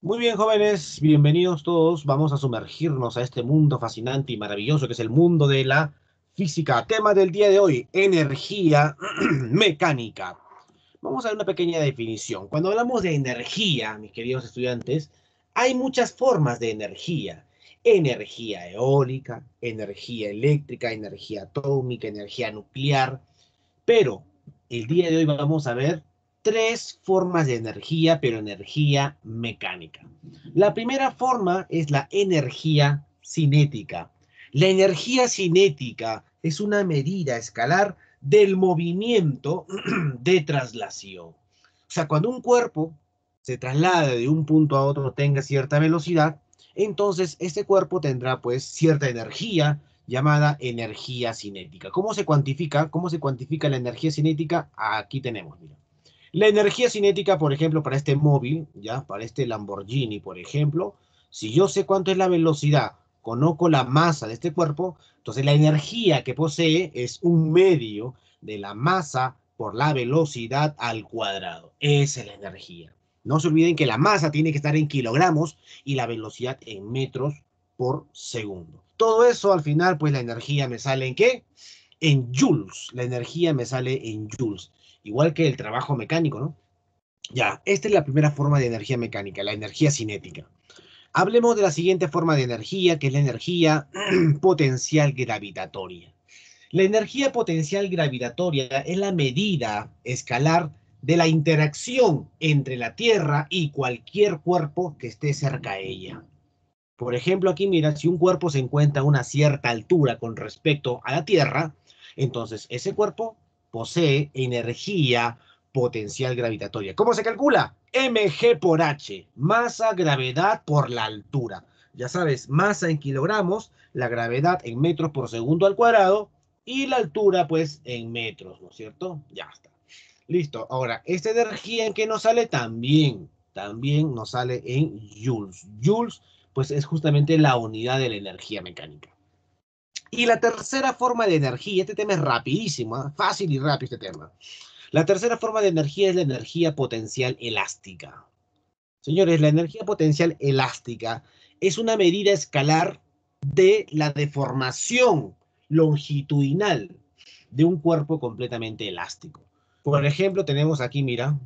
Muy bien, jóvenes, bienvenidos todos. Vamos a sumergirnos a este mundo fascinante y maravilloso que es el mundo de la física. Tema del día de hoy, energía mecánica. Vamos a ver una pequeña definición. Cuando hablamos de energía, mis queridos estudiantes, hay muchas formas de energía. Energía eólica, energía eléctrica, energía atómica, energía nuclear. Pero el día de hoy vamos a ver tres formas de energía, pero energía mecánica. La primera forma es la energía cinética. La energía cinética es una medida escalar del movimiento de traslación. O sea, cuando un cuerpo se traslada de un punto a otro, tenga cierta velocidad, entonces este cuerpo tendrá pues cierta energía llamada energía cinética. ¿Cómo se cuantifica? ¿Cómo se cuantifica la energía cinética? Aquí tenemos, mira. La energía cinética, por ejemplo, para este móvil, ya, para este Lamborghini, por ejemplo, si yo sé cuánto es la velocidad, conozco la masa de este cuerpo, entonces la energía que posee es un medio de la masa por la velocidad al cuadrado. Esa es la energía. No se olviden que la masa tiene que estar en kilogramos y la velocidad en metros por segundo. Todo eso al final, pues la energía me sale en qué? En joules. La energía me sale en joules igual que el trabajo mecánico, ¿no? Ya, esta es la primera forma de energía mecánica, la energía cinética. Hablemos de la siguiente forma de energía, que es la energía potencial gravitatoria. La energía potencial gravitatoria es la medida escalar de la interacción entre la Tierra y cualquier cuerpo que esté cerca a ella. Por ejemplo, aquí mira, si un cuerpo se encuentra a una cierta altura con respecto a la Tierra, entonces ese cuerpo posee energía potencial gravitatoria. ¿Cómo se calcula? mg por h, masa gravedad por la altura. Ya sabes, masa en kilogramos, la gravedad en metros por segundo al cuadrado y la altura pues en metros, ¿no es cierto? Ya está. Listo. Ahora, esta energía en que nos sale también, también nos sale en joules. Joules pues es justamente la unidad de la energía mecánica. Y la tercera forma de energía, este tema es rapidísimo, ¿ah? fácil y rápido este tema. La tercera forma de energía es la energía potencial elástica. Señores, la energía potencial elástica es una medida escalar de la deformación longitudinal de un cuerpo completamente elástico. Por ejemplo, tenemos aquí, mira,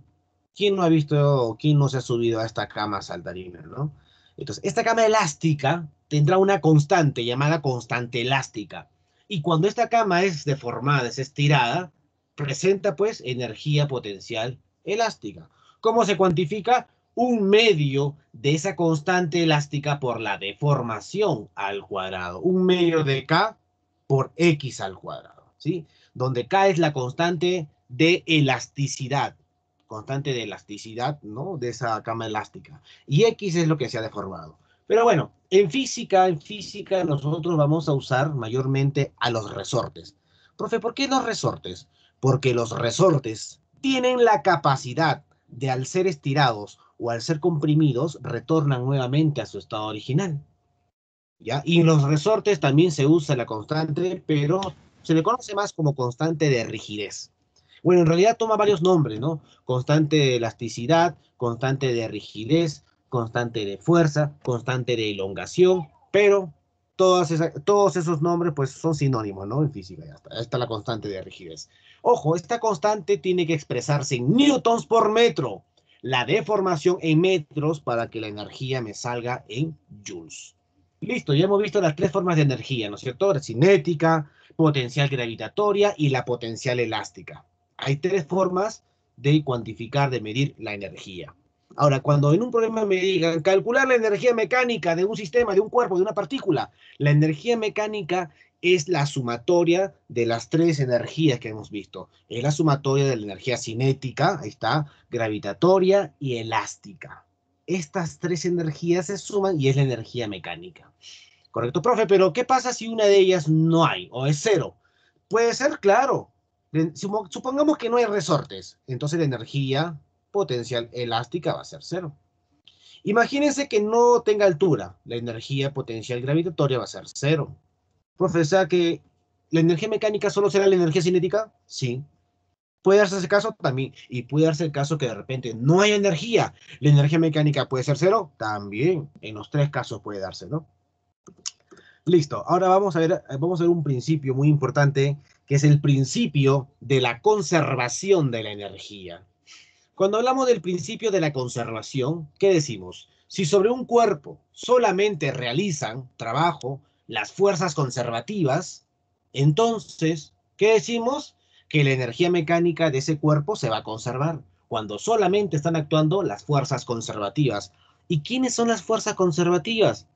¿quién no ha visto, quién no se ha subido a esta cama saltarina, no? Entonces, esta cama elástica tendrá una constante llamada constante elástica. Y cuando esta cama es deformada, es estirada, presenta pues energía potencial elástica. ¿Cómo se cuantifica? Un medio de esa constante elástica por la deformación al cuadrado. Un medio de K por X al cuadrado, ¿sí? Donde K es la constante de elasticidad, constante de elasticidad, ¿no? De esa cama elástica. Y X es lo que se ha deformado. Pero bueno, en física, en física nosotros vamos a usar mayormente a los resortes. Profe, ¿por qué los resortes? Porque los resortes tienen la capacidad de al ser estirados o al ser comprimidos, retornan nuevamente a su estado original. ¿Ya? Y en los resortes también se usa la constante, pero se le conoce más como constante de rigidez. Bueno, en realidad toma varios nombres, ¿no? Constante de elasticidad, constante de rigidez, constante de fuerza, constante de elongación, pero todas todos esos nombres pues son sinónimos, ¿no? En física, ya está, la constante de rigidez. Ojo, esta constante tiene que expresarse en newtons por metro, la deformación en metros para que la energía me salga en joules. Listo, ya hemos visto las tres formas de energía, ¿no es cierto? La cinética, potencial gravitatoria y la potencial elástica. Hay tres formas de cuantificar, de medir la energía. Ahora, cuando en un problema me digan calcular la energía mecánica de un sistema, de un cuerpo, de una partícula, la energía mecánica es la sumatoria de las tres energías que hemos visto. Es la sumatoria de la energía cinética, ahí está, gravitatoria y elástica. Estas tres energías se suman y es la energía mecánica. Correcto, profe, pero ¿qué pasa si una de ellas no hay o es cero? Puede ser, claro. Supongamos que no hay resortes, entonces la energía potencial elástica va a ser cero. Imagínense que no tenga altura, la energía potencial gravitatoria va a ser cero. Profesor, que la energía mecánica solo será la energía cinética, sí. Puede darse ese caso también, y puede darse el caso que de repente no haya energía. La energía mecánica puede ser cero, también. En los tres casos puede darse, ¿no? Listo, ahora vamos a ver, eh, vamos a ver un principio muy importante, que es el principio de la conservación de la energía. Cuando hablamos del principio de la conservación, ¿qué decimos? Si sobre un cuerpo solamente realizan trabajo las fuerzas conservativas, entonces, ¿qué decimos? Que la energía mecánica de ese cuerpo se va a conservar cuando solamente están actuando las fuerzas conservativas. ¿Y quiénes son las fuerzas conservativas?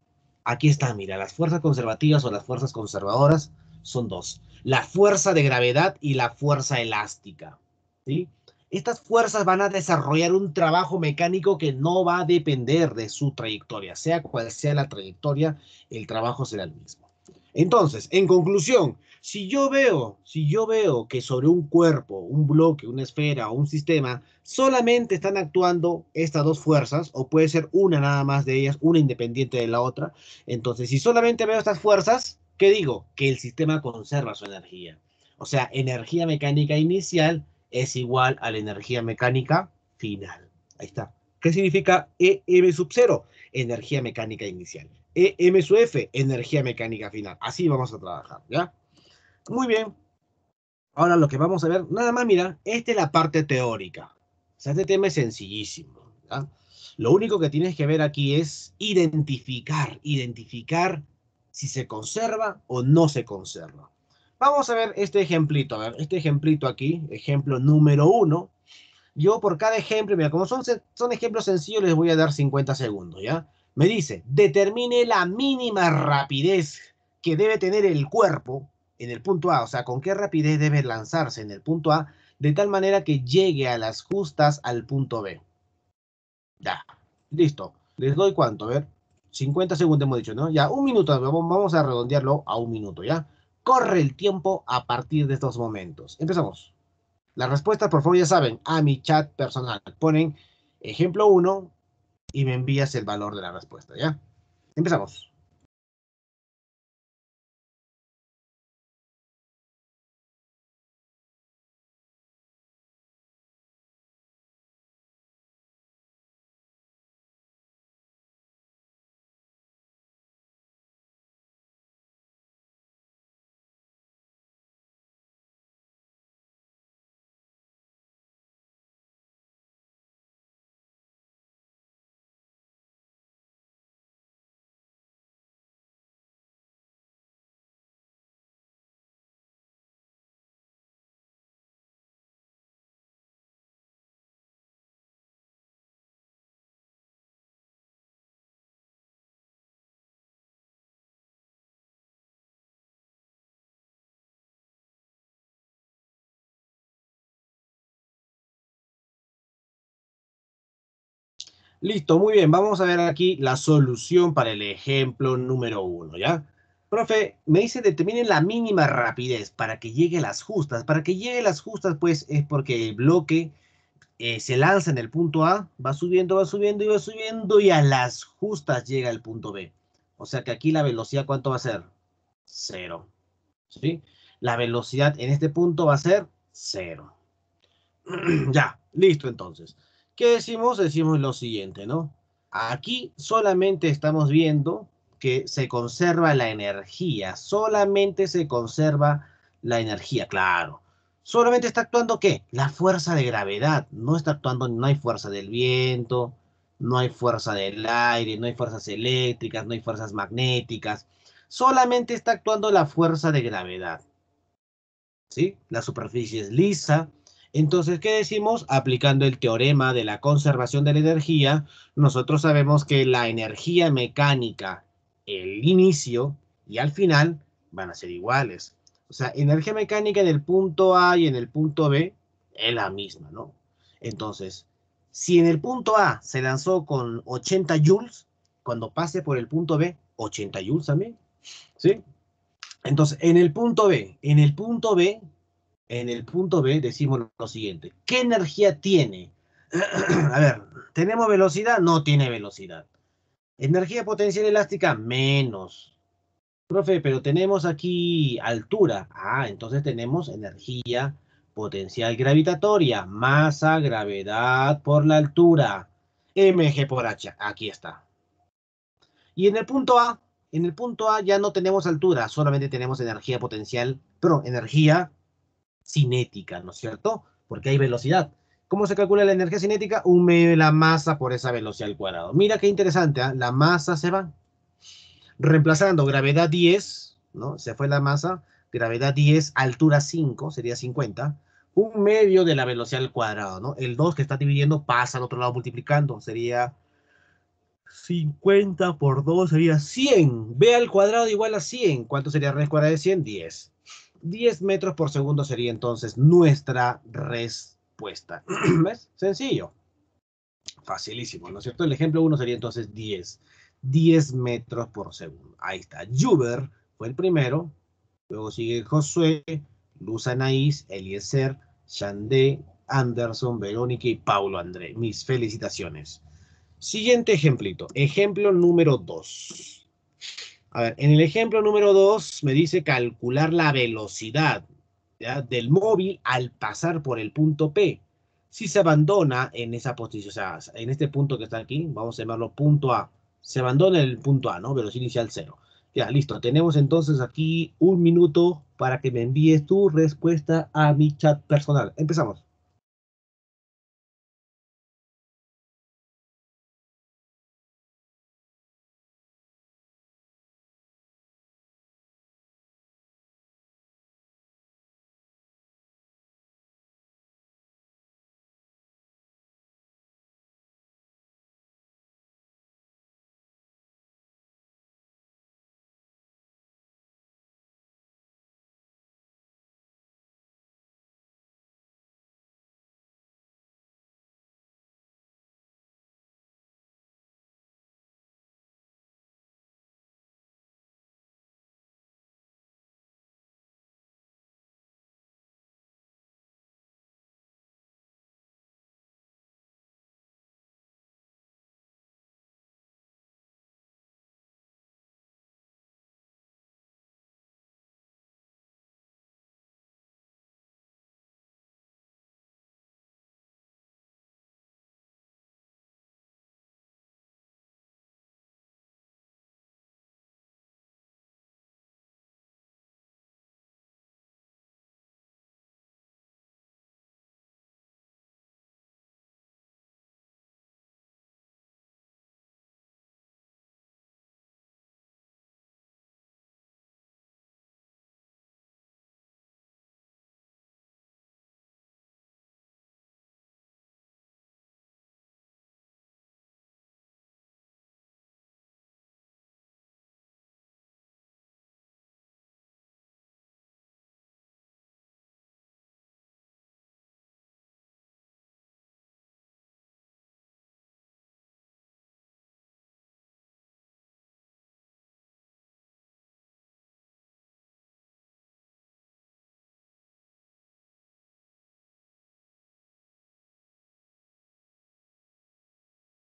Aquí está, mira, las fuerzas conservativas o las fuerzas conservadoras son dos. La fuerza de gravedad y la fuerza elástica. ¿sí? estas fuerzas van a desarrollar un trabajo mecánico que no va a depender de su trayectoria, sea cual sea la trayectoria, el trabajo será el mismo. Entonces, en conclusión, si yo veo, si yo veo que sobre un cuerpo, un bloque, una esfera o un sistema solamente están actuando estas dos fuerzas o puede ser una nada más de ellas, una independiente de la otra, entonces si solamente veo estas fuerzas, ¿qué digo? Que el sistema conserva su energía. O sea, energía mecánica inicial es igual a la energía mecánica final. Ahí está. ¿Qué significa EM sub 0? Energía mecánica inicial. EM sub F, energía mecánica final. Así vamos a trabajar, ¿ya? Muy bien. Ahora lo que vamos a ver, nada más, mira, esta es la parte teórica. sea, este tema es sencillísimo, Lo único que tienes que ver aquí es identificar, identificar si se conserva o no se conserva. Vamos a ver este ejemplito, a ver, este ejemplito aquí, ejemplo número uno. Yo por cada ejemplo, mira, como son, son ejemplos sencillos, les voy a dar 50 segundos, ¿ya? Me dice, determine la mínima rapidez que debe tener el cuerpo en el punto A, o sea, con qué rapidez debe lanzarse en el punto A, de tal manera que llegue a las justas al punto B. Ya, listo. Les doy cuánto, a ver, 50 segundos hemos dicho, ¿no? Ya, un minuto, vamos a redondearlo a un minuto, ¿ya? corre el tiempo a partir de estos momentos. Empezamos. Las respuestas, por favor, ya saben, a mi chat personal. Ponen ejemplo 1 y me envías el valor de la respuesta, ¿ya? Empezamos. Listo, muy bien, vamos a ver aquí la solución para el ejemplo número uno, ¿ya? Profe, me dice determinen la mínima rapidez para que llegue a las justas. Para que llegue a las justas, pues, es porque el bloque eh, se lanza en el punto A, va subiendo, va subiendo y va subiendo, y a las justas llega el punto B. O sea que aquí la velocidad, ¿cuánto va a ser? Cero. ¿Sí? La velocidad en este punto va a ser cero. ya, listo entonces. ¿Qué decimos? Decimos lo siguiente, ¿no? Aquí solamente estamos viendo que se conserva la energía, solamente se conserva la energía, claro. Solamente está actuando qué? La fuerza de gravedad. No está actuando, no hay fuerza del viento, no hay fuerza del aire, no hay fuerzas eléctricas, no hay fuerzas magnéticas. Solamente está actuando la fuerza de gravedad. ¿Sí? La superficie es lisa, entonces, ¿qué decimos? Aplicando el teorema de la conservación de la energía, nosotros sabemos que la energía mecánica, el inicio y al final van a ser iguales. O sea, energía mecánica en el punto A y en el punto B es la misma, ¿no? Entonces, si en el punto A se lanzó con 80 joules, cuando pase por el punto B, 80 joules también, ¿sí? Entonces, en el punto B, en el punto B en el punto B decimos lo siguiente, ¿qué energía tiene? A ver, ¿tenemos velocidad? No tiene velocidad. Energía potencial elástica, menos. Profe, pero tenemos aquí altura. Ah, entonces tenemos energía potencial gravitatoria, masa, gravedad por la altura, mg por h. Aquí está. Y en el punto A, en el punto A ya no tenemos altura, solamente tenemos energía potencial, pero energía cinética, ¿no es cierto? Porque hay velocidad. ¿Cómo se calcula la energía cinética? Un medio de la masa por esa velocidad al cuadrado. Mira qué interesante, ¿ah? la masa se va. Reemplazando gravedad 10, ¿no? Se fue la masa, gravedad 10, altura 5, sería 50. Un medio de la velocidad al cuadrado, ¿no? El 2 que está dividiendo pasa al otro lado multiplicando, sería 50 por 2 sería 100. B al cuadrado igual a 100. ¿Cuánto sería raíz cuadrada de 100? 10. 10 metros por segundo sería entonces nuestra respuesta. ¿Ves? Sencillo. Facilísimo, ¿no es cierto? El ejemplo 1 sería entonces 10. 10 metros por segundo. Ahí está. Juber fue el primero. Luego sigue Josué, Luz Anaís, Eliezer, Shandé, Anderson, Verónica y Paulo André. Mis felicitaciones. Siguiente ejemplito. Ejemplo número 2. A ver, en el ejemplo número 2 me dice calcular la velocidad del móvil al pasar por el punto P. Si se abandona en esa posición, o sea, en este punto que está aquí, vamos a llamarlo punto A. Se abandona el punto A, ¿no? Velocidad inicial cero. Ya, listo. Tenemos entonces aquí un minuto para que me envíes tu respuesta a mi chat personal. Empezamos.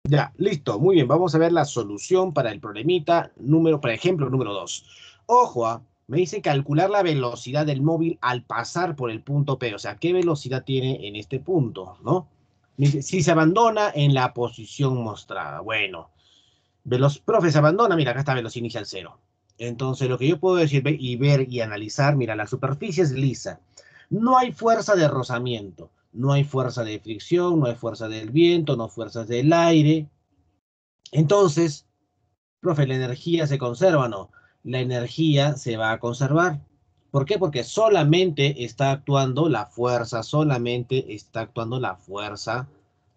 Ya, listo, muy bien. Vamos a ver la solución para el problemita número, por ejemplo, número 2. Ojo, ¿ah? me dice calcular la velocidad del móvil al pasar por el punto P. O sea, ¿qué velocidad tiene en este punto? ¿No? si se abandona en la posición mostrada. Bueno, veloz, profe, se abandona. Mira, acá está velocidad inicial cero. Entonces, lo que yo puedo decir y ver y analizar, mira, la superficie es lisa. No hay fuerza de rozamiento no hay fuerza de fricción, no hay fuerza del viento, no hay fuerzas del aire. Entonces, profe, la energía se conserva, ¿no? La energía se va a conservar. ¿Por qué? Porque solamente está actuando la fuerza, solamente está actuando la fuerza,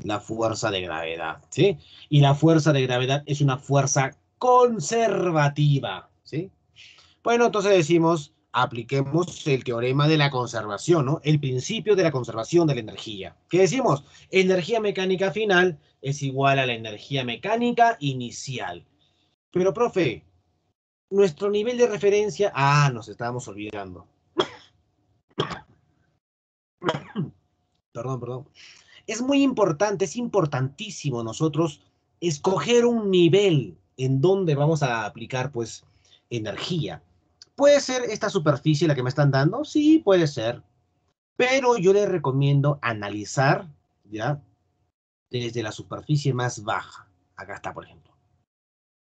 la fuerza de gravedad, ¿sí? Y la fuerza de gravedad es una fuerza conservativa, ¿sí? Bueno, entonces decimos apliquemos el teorema de la conservación, ¿no? El principio de la conservación de la energía. ¿Qué decimos? Energía mecánica final es igual a la energía mecánica inicial. Pero, profe, nuestro nivel de referencia... Ah, nos estábamos olvidando. perdón, perdón. Es muy importante, es importantísimo nosotros escoger un nivel en donde vamos a aplicar, pues, energía. ¿Puede ser esta superficie la que me están dando? Sí, puede ser. Pero yo les recomiendo analizar, ¿ya? Desde la superficie más baja. Acá está, por ejemplo.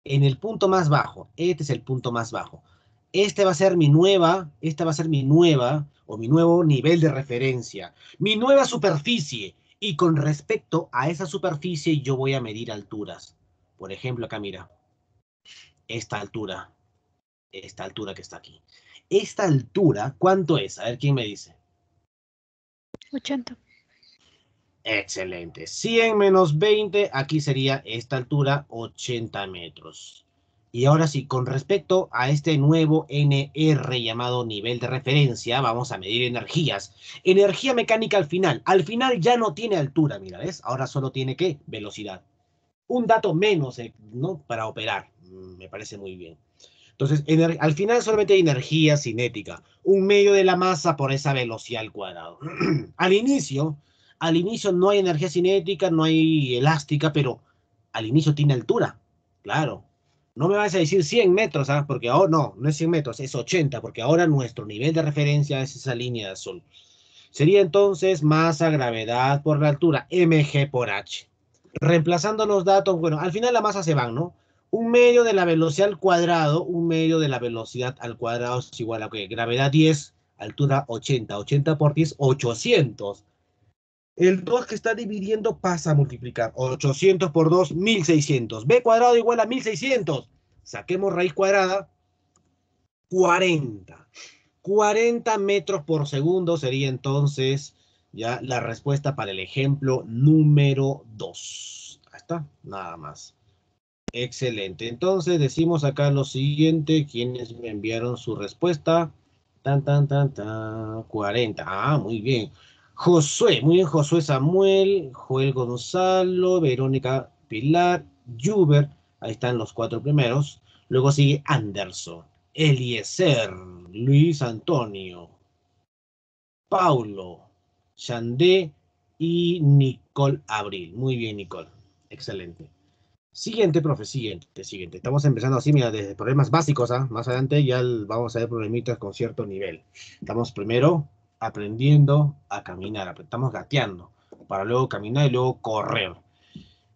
En el punto más bajo. Este es el punto más bajo. Este va a ser mi nueva, esta va a ser mi nueva o mi nuevo nivel de referencia. Mi nueva superficie. Y con respecto a esa superficie yo voy a medir alturas. Por ejemplo, acá mira. Esta altura esta altura que está aquí. Esta altura, ¿cuánto es? A ver quién me dice. 80. Excelente. 100 menos 20, aquí sería esta altura 80 metros. Y ahora sí, con respecto a este nuevo NR llamado nivel de referencia, vamos a medir energías. Energía mecánica al final. Al final ya no tiene altura, mira, ¿ves? Ahora solo tiene, ¿qué? Velocidad. Un dato menos, eh, ¿no? Para operar. Mm, me parece muy bien. Entonces, al final solamente hay energía cinética, un medio de la masa por esa velocidad al cuadrado. al inicio, al inicio no hay energía cinética, no hay elástica, pero al inicio tiene altura, claro. No me vas a decir 100 metros, ¿sabes? ¿ah? Porque ahora no, no es 100 metros, es 80, porque ahora nuestro nivel de referencia es esa línea de azul. Sería entonces masa, gravedad por la altura, mg por h. Reemplazando los datos, bueno, al final la masa se va, ¿no? un medio de la velocidad al cuadrado, un medio de la velocidad al cuadrado es igual a gravedad 10, altura 80, 80 por 10, 800. El 2 que está dividiendo pasa a multiplicar, 800 por 2, 1600. B cuadrado igual a 1600. Saquemos raíz cuadrada, 40. 40 metros por segundo sería entonces ya la respuesta para el ejemplo número 2. Ahí está, nada más. Excelente. Entonces decimos acá lo siguiente, quienes me enviaron su respuesta. Tan, tan, tan, tan, 40. Ah, muy bien. Josué, muy bien, Josué Samuel, Joel Gonzalo, Verónica Pilar, Juber, ahí están los cuatro primeros. Luego sigue Anderson, Eliezer, Luis Antonio, Paulo, Chandé y Nicole Abril. Muy bien, Nicole. Excelente. Siguiente, profe, siguiente, siguiente. Estamos empezando así, mira, desde problemas básicos, ¿ah? Más adelante ya vamos a ver problemitas con cierto nivel. Estamos primero aprendiendo a caminar, estamos gateando, para luego caminar y luego correr.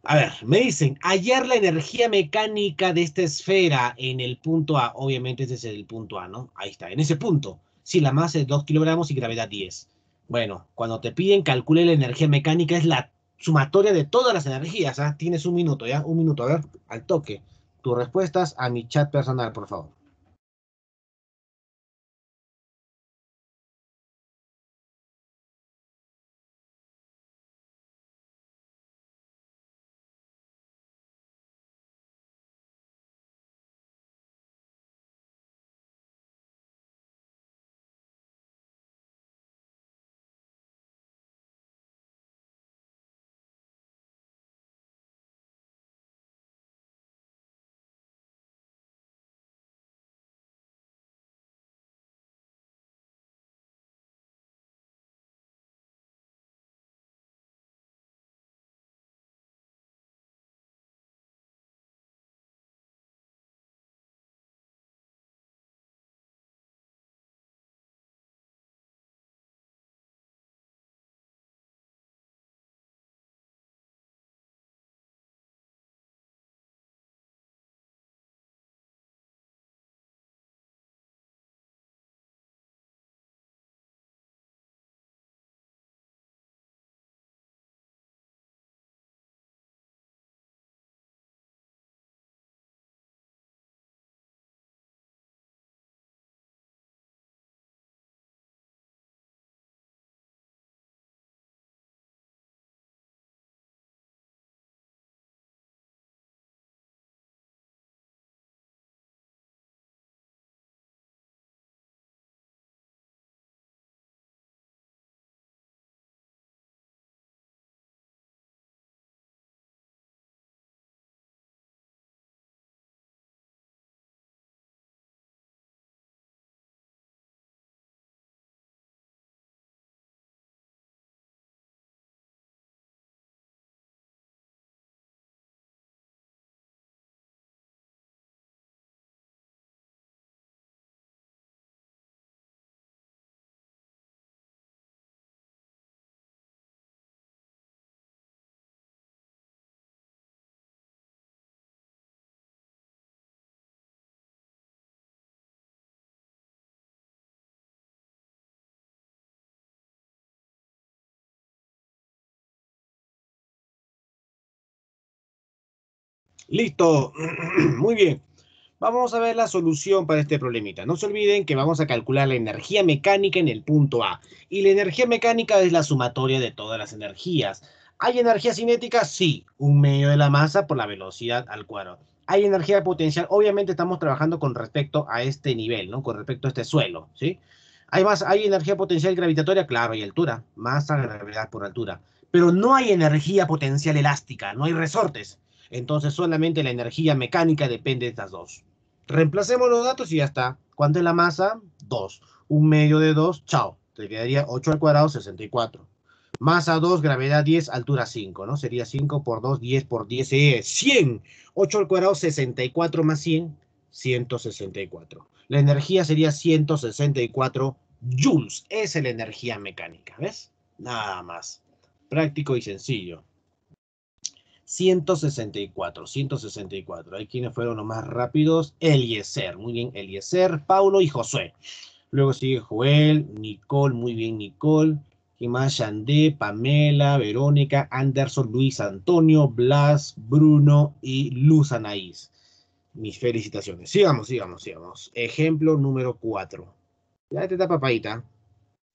A ver, me dicen, ayer la energía mecánica de esta esfera en el punto A. Obviamente ese es el punto A, ¿no? Ahí está, en ese punto. Si la masa es 2 kilogramos y gravedad 10. Bueno, cuando te piden calcule la energía mecánica es la sumatoria de todas las energías. ¿ah? Tienes un minuto, ¿ya? Un minuto, a ver, al toque. Tus respuestas a mi chat personal, por favor. Listo. Muy bien. Vamos a ver la solución para este problemita. No se olviden que vamos a calcular la energía mecánica en el punto A. Y la energía mecánica es la sumatoria de todas las energías. ¿Hay energía cinética? Sí. Un medio de la masa por la velocidad al cuadrado. ¿Hay energía potencial? Obviamente estamos trabajando con respecto a este nivel, ¿no? Con respecto a este suelo, ¿sí? ¿Hay, ¿Hay energía potencial gravitatoria? Claro, hay altura. Masa, gravedad por altura. Pero no hay energía potencial elástica. No hay resortes. Entonces solamente la energía mecánica depende de estas dos. Reemplacemos los datos y ya está. ¿Cuánto es la masa? 2. Un medio de 2, chao. Te quedaría 8 al cuadrado, 64. Masa 2, gravedad 10, altura 5, ¿no? Sería 5 por 2, 10 por 10, es 100. 8 al cuadrado, 64 más 100, 164. La energía sería 164 joules. Esa es la energía mecánica, ¿ves? Nada más. Práctico y sencillo. 164, 164. Hay quienes fueron los más rápidos. Eliezer, muy bien, Eliezer, Paulo y José Luego sigue Joel, Nicole, muy bien, Nicole. Y más? Pamela, Verónica, Anderson, Luis Antonio, Blas, Bruno y Luz Anaís. Mis felicitaciones. Sigamos, sigamos, sigamos. Ejemplo número 4. Ya te da papadita.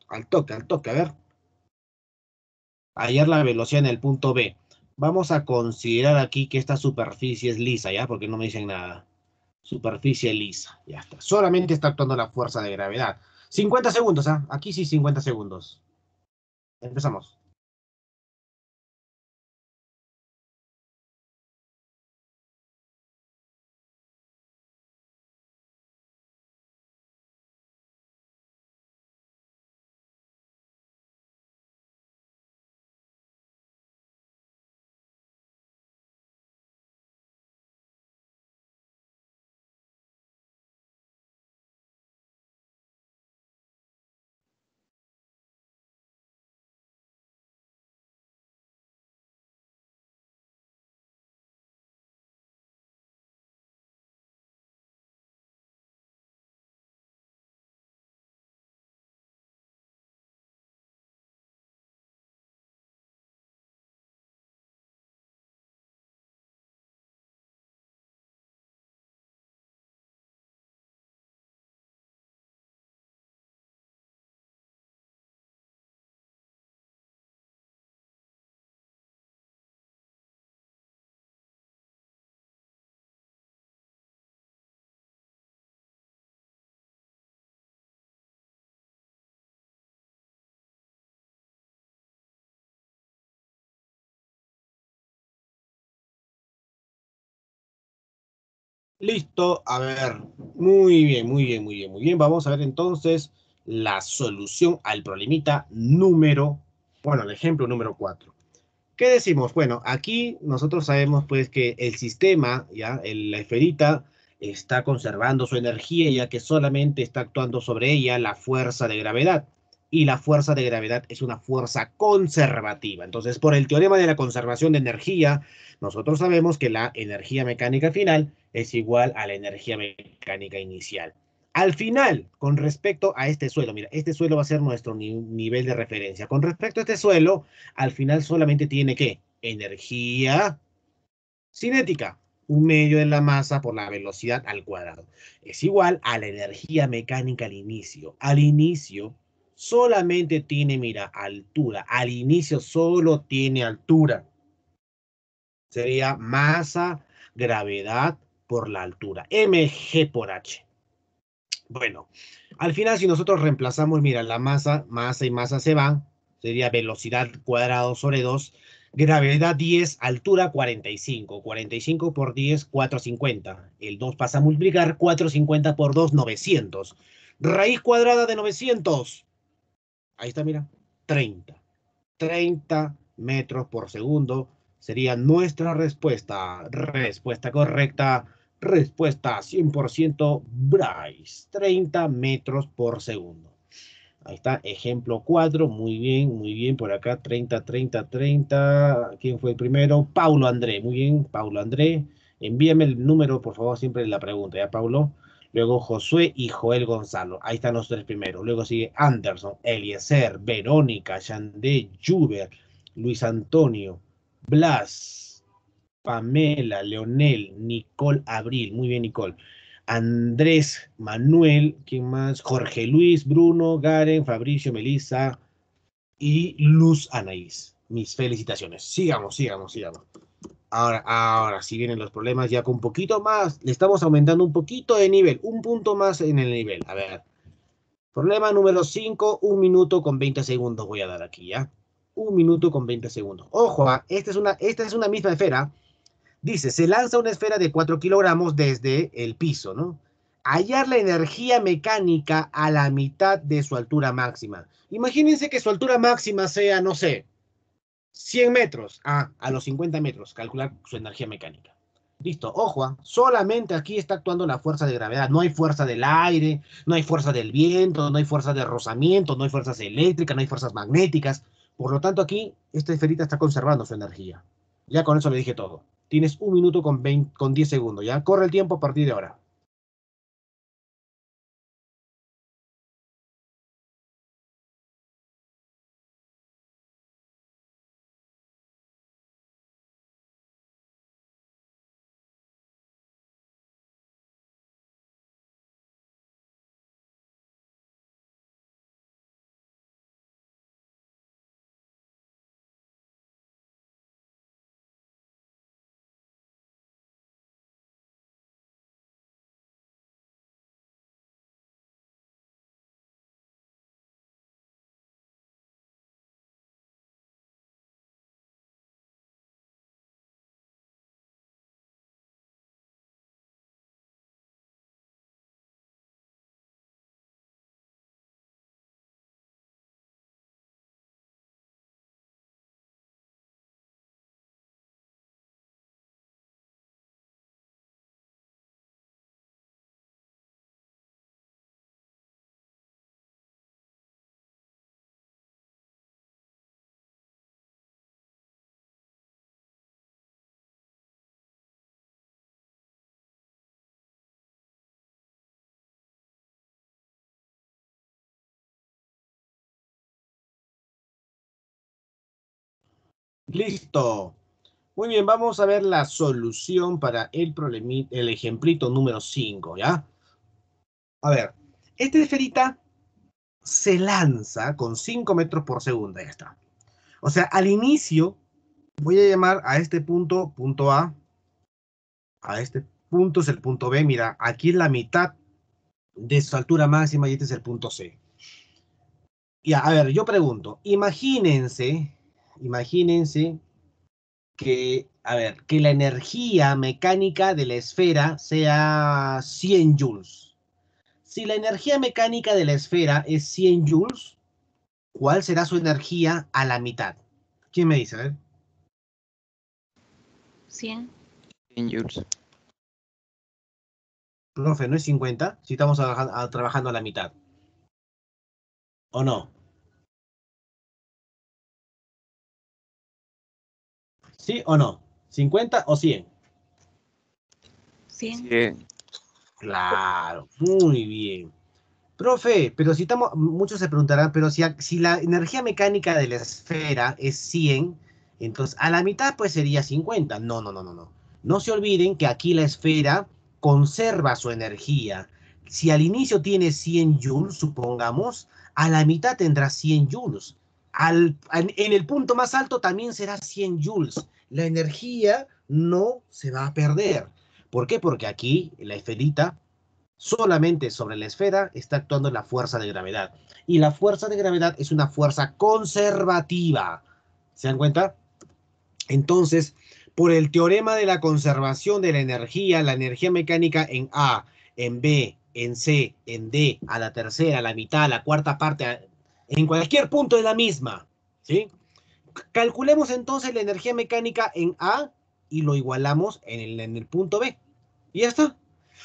Al toque, al toque, a ver. Ayer la velocidad en el punto B vamos a considerar aquí que esta superficie es lisa, ¿ya? Porque no me dicen nada. Superficie lisa, ya está. Solamente está actuando la fuerza de gravedad. 50 segundos, ¿ah? Aquí sí 50 segundos. Empezamos. Listo, a ver, muy bien, muy bien, muy bien, muy bien. Vamos a ver entonces la solución al problemita número, bueno, el ejemplo número 4. ¿Qué decimos? Bueno, aquí nosotros sabemos pues que el sistema, ya, la esferita está conservando su energía ya que solamente está actuando sobre ella la fuerza de gravedad y la fuerza de gravedad es una fuerza conservativa. Entonces, por el teorema de la conservación de energía, nosotros sabemos que la energía mecánica final es igual a la energía mecánica inicial. Al final, con respecto a este suelo, mira, este suelo va a ser nuestro nivel de referencia. Con respecto a este suelo, al final solamente tiene que energía cinética, un medio de la masa por la velocidad al cuadrado. Es igual a la energía mecánica al inicio. Al inicio solamente tiene, mira, altura. Al inicio solo tiene altura. Sería masa, gravedad por la altura. MG por H. Bueno, al final si nosotros reemplazamos, mira, la masa, masa y masa se van. Sería velocidad cuadrado sobre 2. Gravedad 10, altura 45. 45 por 10, 450. El 2 pasa a multiplicar. 450 por 2, 900. Raíz cuadrada de 900. Ahí está, mira, 30. 30 metros por segundo sería nuestra respuesta. Respuesta correcta. Respuesta 100% Bryce. 30 metros por segundo. Ahí está, ejemplo 4. Muy bien, muy bien. Por acá, 30, 30, 30. ¿Quién fue el primero? Paulo André. Muy bien, Paulo André. Envíame el número, por favor, siempre la pregunta, ¿ya, Paulo? luego Josué y Joel Gonzalo. Ahí están los tres primeros. Luego sigue Anderson, Eliezer, Verónica, Yandé, Juber, Luis Antonio, Blas, Pamela, Leonel, Nicole Abril. Muy bien, Nicole. Andrés, Manuel, ¿quién más? Jorge Luis, Bruno, Garen, Fabricio, Melissa y Luz Anaís. Mis felicitaciones. Sigamos, sigamos, sigamos. Ahora, ahora sí vienen los problemas ya con un poquito más. Le estamos aumentando un poquito de nivel, un punto más en el nivel. A ver. Problema número 5, un minuto con 20 segundos voy a dar aquí, ¿ya? Un minuto con 20 segundos. Ojo, ¿ah? esta es, una, esta es una misma esfera. Dice, se lanza una esfera de 4 kilogramos desde el piso, ¿no? Hallar la energía mecánica a la mitad de su altura máxima. Imagínense que su altura máxima sea, no sé, 100 metros, a los 50 metros, calcular su energía mecánica. Listo, ojo, ¿ah? solamente aquí está actuando la fuerza de gravedad, no hay fuerza del aire, no hay fuerza del viento, no hay fuerza de rozamiento, no hay fuerzas eléctricas, no hay fuerzas magnéticas. Por lo tanto, aquí esta esferita está conservando su energía. Ya con eso le dije todo. Tienes un minuto con, con 10 segundos, ya corre el tiempo a partir de ahora. Listo. Muy bien, vamos a ver la solución para el, el ejemplito número 5, ¿ya? A ver, esta esferita se lanza con 5 metros por segundo, ya está. O sea, al inicio voy a llamar a este punto, punto A, a este punto es el punto B, mira, aquí es la mitad de su altura máxima y este es el punto C. Y a ver, yo pregunto, imagínense imagínense que, a ver, que la energía mecánica de la esfera sea 100 joules. Si la energía mecánica de la esfera es 100 joules, ¿cuál será su energía a la mitad? ¿Quién me dice? A ver. 100. 100 joules. Profe, ¿no es 50? Si estamos trabajando a la mitad. ¿O no? ¿Sí o no? ¿50 o 100? 100. 100. Claro, muy bien. Profe, pero si estamos, muchos se preguntarán, pero si, si la energía mecánica de la esfera es 100, entonces a la mitad pues sería 50. No, no, no, no, no. No se olviden que aquí la esfera conserva su energía. Si al inicio tiene 100 joules, supongamos, a la mitad tendrá 100 joules. Al, en, en el punto más alto también será 100 joules la energía no se va a perder. ¿Por qué? Porque aquí la esferita, solamente sobre la esfera, está actuando la fuerza de gravedad. Y la fuerza de gravedad es una fuerza conservativa. ¿Se dan cuenta? Entonces, por el teorema de la conservación de la energía, la energía mecánica en A, en B, en C, en D, a la tercera, a la mitad, a la cuarta parte, en cualquier punto es la misma, ¿sí? Calculemos entonces la energía mecánica en A y lo igualamos en el, en el punto B. Y ya está.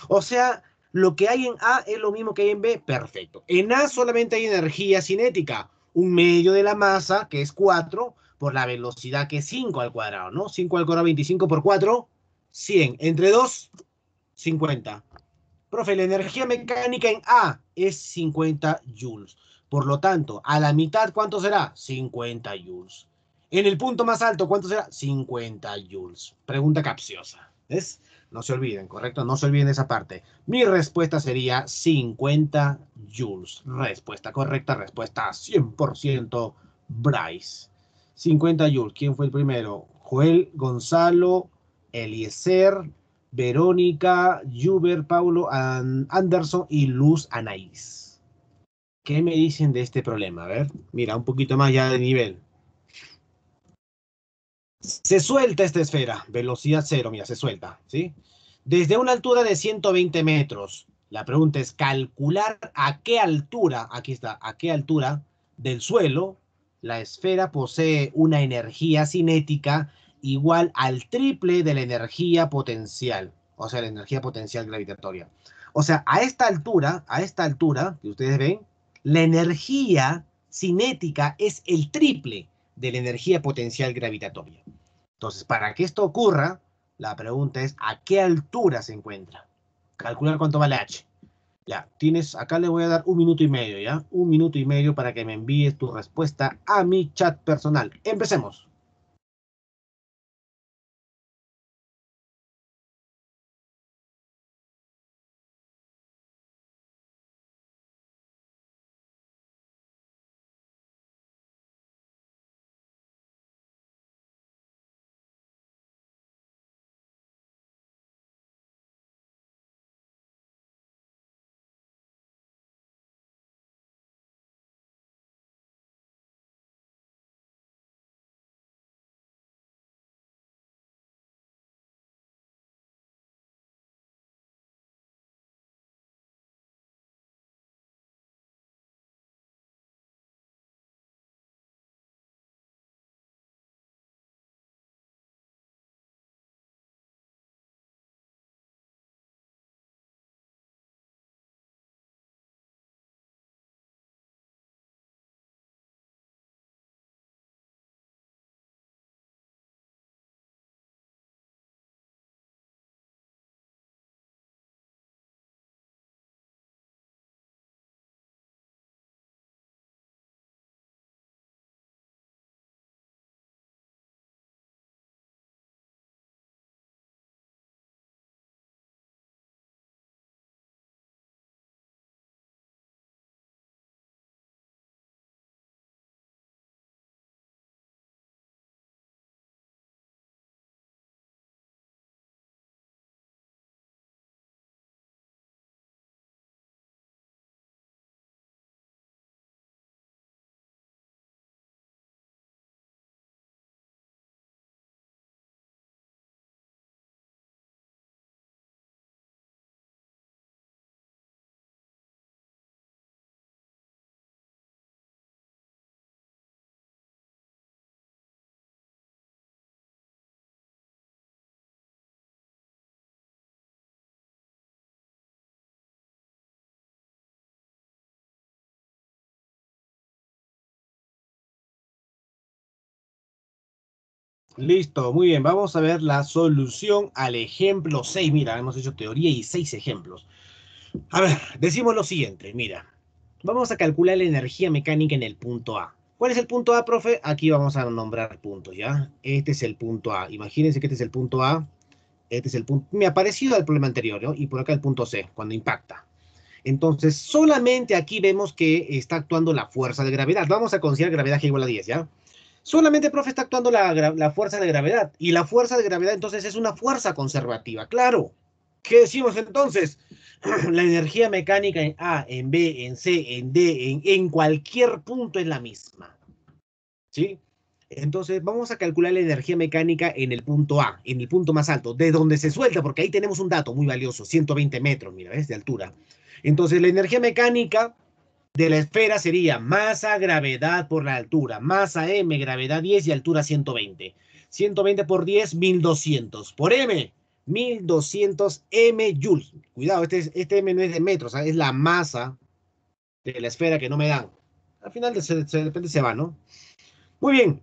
O sea, lo que hay en A es lo mismo que hay en B. Perfecto. En A solamente hay energía cinética. Un medio de la masa, que es 4, por la velocidad que es 5 al cuadrado, ¿no? 5 al cuadrado, 25 por 4, 100. Entre 2, 50. Profe, la energía mecánica en A es 50 joules. Por lo tanto, a la mitad, ¿cuánto será? 50 joules. En el punto más alto, ¿cuánto será? 50 joules. Pregunta capciosa. ¿Ves? No se olviden, ¿correcto? No se olviden de esa parte. Mi respuesta sería 50 joules. Respuesta correcta, respuesta 100% Bryce. 50 joules. ¿Quién fue el primero? Joel, Gonzalo, Eliezer, Verónica, Juber, Paulo, Anderson y Luz Anaís. ¿Qué me dicen de este problema? A ver, mira, un poquito más ya de nivel. Se suelta esta esfera, velocidad cero, mira, se suelta, ¿sí? Desde una altura de 120 metros. La pregunta es calcular a qué altura, aquí está, a qué altura del suelo la esfera posee una energía cinética igual al triple de la energía potencial, o sea, la energía potencial gravitatoria. O sea, a esta altura, a esta altura que ustedes ven, la energía cinética es el triple de la energía potencial gravitatoria. Entonces, para que esto ocurra, la pregunta es a qué altura se encuentra. Calcular cuánto vale H. Ya, tienes, acá le voy a dar un minuto y medio, ¿ya? Un minuto y medio para que me envíes tu respuesta a mi chat personal. Empecemos. Listo, muy bien. Vamos a ver la solución al ejemplo 6. Mira, hemos hecho teoría y 6 ejemplos. A ver, decimos lo siguiente, mira. Vamos a calcular la energía mecánica en el punto A. ¿Cuál es el punto A, profe? Aquí vamos a nombrar puntos, ¿ya? Este es el punto A. Imagínense que este es el punto A. Este es el punto... Me ha parecido al problema anterior, ¿no? Y por acá el punto C, cuando impacta. Entonces, solamente aquí vemos que está actuando la fuerza de gravedad. Vamos a considerar gravedad G igual a 10, ¿ya? Solamente, profe, está actuando la, fuerza de gravedad. Y la fuerza de gravedad entonces es una fuerza conservativa, claro. ¿Qué decimos entonces? la energía mecánica en A, en B, en C, en D, en, en cualquier punto es la misma. ¿Sí? Entonces vamos a calcular la energía mecánica en el punto A, en el punto más alto, de donde se suelta, porque ahí tenemos un dato muy valioso, 120 metros, mira, ¿ves? De altura. Entonces la energía mecánica de la esfera sería masa, gravedad por la altura, masa m, gravedad 10 y altura 120. 120 por 10, 1200. Por m, 1200 m joules. Cuidado, este, este, m no es de metros, ¿ah? es la masa de la esfera que no me dan. Al final de repente se va, ¿no? Muy bien,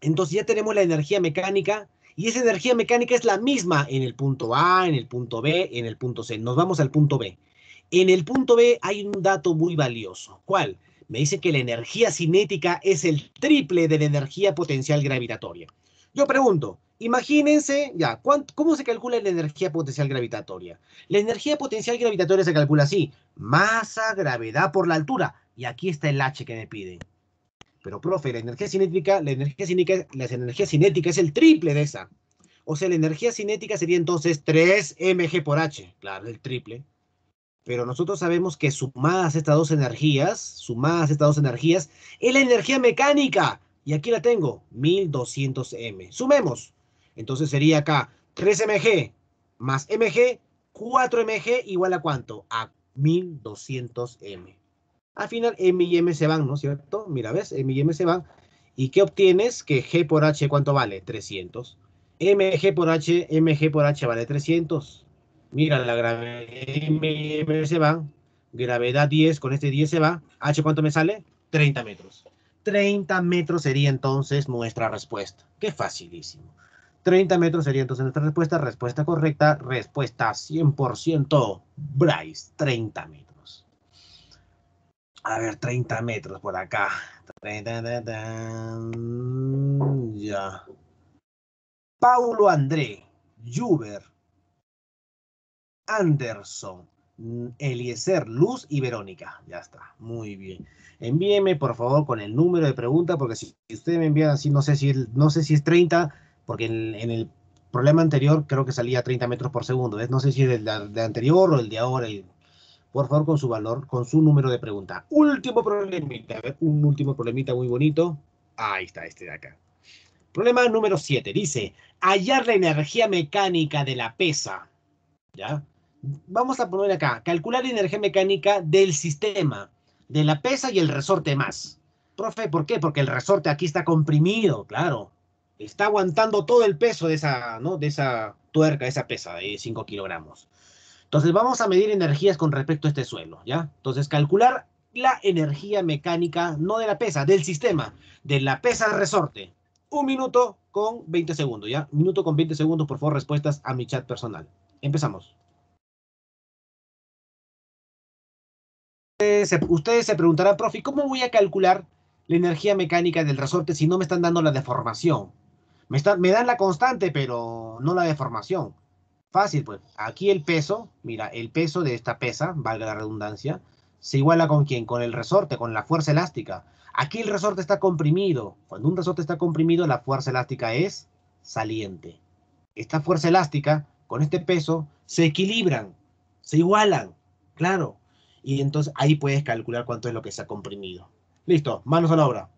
entonces ya tenemos la energía mecánica y esa energía mecánica es la misma en el punto A, en el punto B, en el punto C. Nos vamos al punto B. En el punto B hay un dato muy valioso. ¿Cuál? Me dice que la energía cinética es el triple de la energía potencial gravitatoria. Yo pregunto, imagínense ya, ¿cómo se calcula la energía potencial gravitatoria? La energía potencial gravitatoria se calcula así, masa, gravedad por la altura. Y aquí está el H que me piden. Pero, profe, la energía cinética, la energía cinética, la energía cinética es el triple de esa. O sea, la energía cinética sería entonces 3 mg por H. Claro, el triple. Pero nosotros sabemos que sumadas estas dos energías, sumadas estas dos energías, es la energía mecánica. Y aquí la tengo, 1200M. Sumemos. Entonces sería acá 3MG más MG, 4MG igual a cuánto? A 1200M. Al final M y M se van, ¿no es cierto? Mira, ¿ves? M y M se van. ¿Y qué obtienes? Que G por H, ¿cuánto vale? 300. MG por H, MG por H vale 300. Mira la gravedad se va, gravedad 10, con este 10 se va, H cuánto me sale? 30 metros. 30 metros sería entonces nuestra respuesta. Qué facilísimo. 30 metros sería entonces nuestra respuesta, respuesta correcta, respuesta 100% Bryce, 30 metros. A ver, 30 metros por acá. Ya. Paulo André Juber Anderson, mm, Eliezer, Luz y Verónica. Ya está, muy bien. Envíeme, por favor, con el número de pregunta, porque si usted me envía así, no sé si, no sé si es 30, porque en, el problema anterior creo que salía 30 metros por segundo. No sé si es el de, anterior o el de ahora. por favor, con su valor, con su número de pregunta. Último problemita, a ver, un último problemita muy bonito. Ahí está, este de acá. Problema número 7, dice, hallar la energía mecánica de la pesa. ¿Ya? vamos a poner acá, calcular la energía mecánica del sistema, de la pesa y el resorte más. Profe, ¿por qué? Porque el resorte aquí está comprimido, claro. Está aguantando todo el peso de esa, ¿no? De esa tuerca, esa pesa de 5 kilogramos. Entonces vamos a medir energías con respecto a este suelo, ¿ya? Entonces calcular la energía mecánica, no de la pesa, del sistema, de la pesa resorte. Un minuto con 20 segundos, ¿ya? Un minuto con 20 segundos, por favor, respuestas a mi chat personal. Empezamos. Ustedes se, preguntarán, profe, ¿cómo voy a calcular la energía mecánica del resorte si no me están dando la deformación? Me, me dan la constante, pero no la deformación. Fácil, pues. Aquí el peso, mira, el peso de esta pesa, valga la redundancia, se iguala con quién? Con el resorte, con la fuerza elástica. Aquí el resorte está comprimido. Cuando un resorte está comprimido, la fuerza elástica es saliente. Esta fuerza elástica con este peso se equilibran, se igualan. Claro, y entonces ahí puedes calcular cuánto es lo que se ha comprimido. Listo, manos a la obra.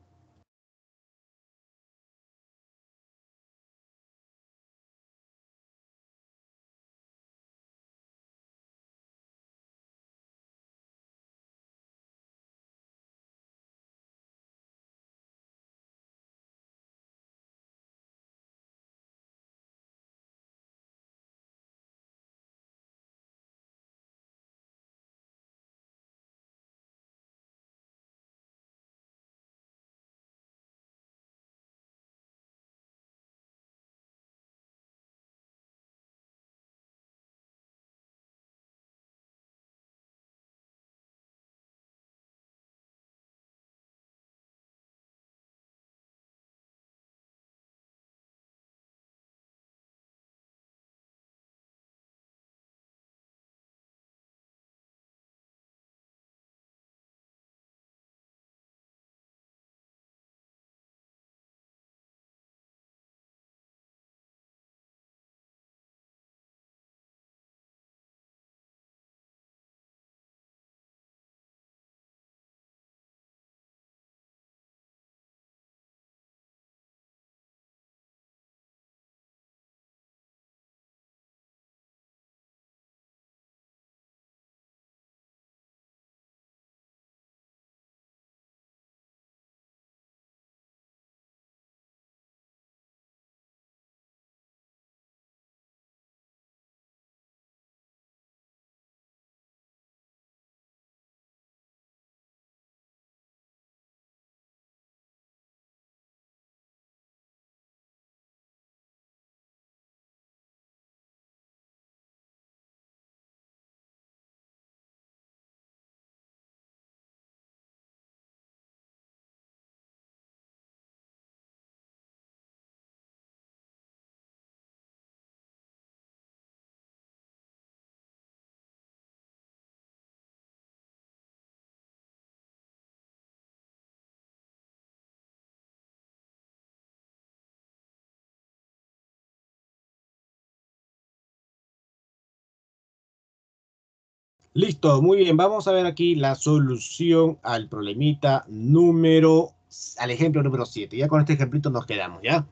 Listo, muy bien. Vamos a ver aquí la solución al problemita número, al ejemplo número 7. Ya con este ejemplito nos quedamos, ¿ya?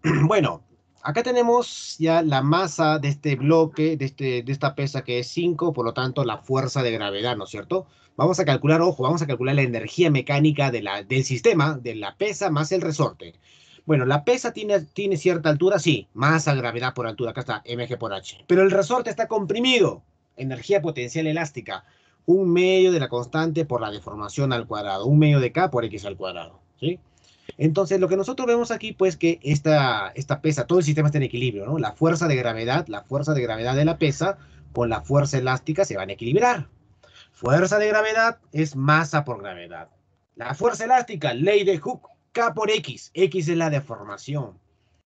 Bueno, acá tenemos ya la masa de este bloque, de, este, de esta pesa que es 5, por lo tanto la fuerza de gravedad, ¿no es cierto? Vamos a calcular, ojo, vamos a calcular la energía mecánica de la, del sistema, de la pesa más el resorte. Bueno, la pesa tiene, tiene cierta altura, sí, masa, gravedad por altura, acá está, mg por h. Pero el resorte está comprimido, energía potencial elástica, un medio de la constante por la deformación al cuadrado, un medio de K por X al cuadrado, ¿sí? Entonces, lo que nosotros vemos aquí, pues, que esta, esta pesa, todo el sistema está en equilibrio, ¿no? La fuerza de gravedad, la fuerza de gravedad de la pesa con la fuerza elástica se van a equilibrar. Fuerza de gravedad es masa por gravedad. La fuerza elástica, ley de Hooke, K por X. X es la deformación.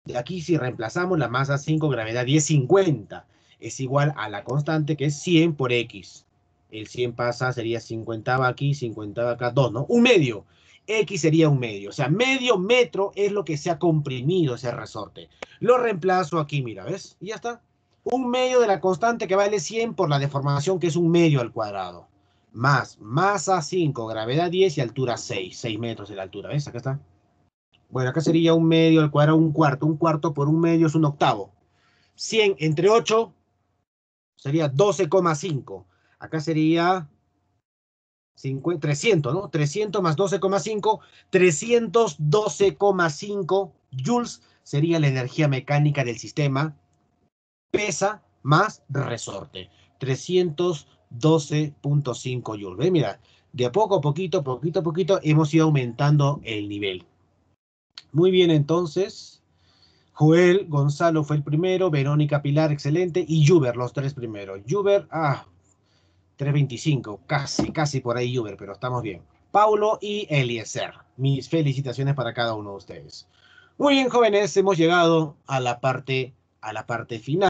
De aquí, si reemplazamos la masa 5, gravedad 10, 50 es igual a la constante que es 100 por x. El 100 pasa, sería 50 aquí, 50 acá, 2, ¿no? Un medio. X sería un medio. O sea, medio metro es lo que se ha comprimido ese resorte. Lo reemplazo aquí, mira, ¿ves? Y ya está. Un medio de la constante que vale 100 por la deformación, que es un medio al cuadrado. Más masa 5, gravedad 10 y altura 6. 6 metros de la altura, ¿ves? Acá está. Bueno, acá sería un medio al cuadrado, un cuarto. Un cuarto por un medio es un octavo. 100 entre 8, sería 12,5. Acá sería 300, ¿no? 300 más 12,5, 312,5 joules sería la energía mecánica del sistema, pesa más resorte, 312.5 joules. ¿Ve? Mira, de a poco a poquito, poquito a poquito, hemos ido aumentando el nivel. Muy bien, entonces. Joel Gonzalo fue el primero, Verónica Pilar, excelente, y Juber, los tres primeros. Juber, ah, 3.25, casi, casi por ahí Juber, pero estamos bien. Paulo y Eliezer, mis felicitaciones para cada uno de ustedes. Muy bien, jóvenes, hemos llegado a la parte, a la parte final.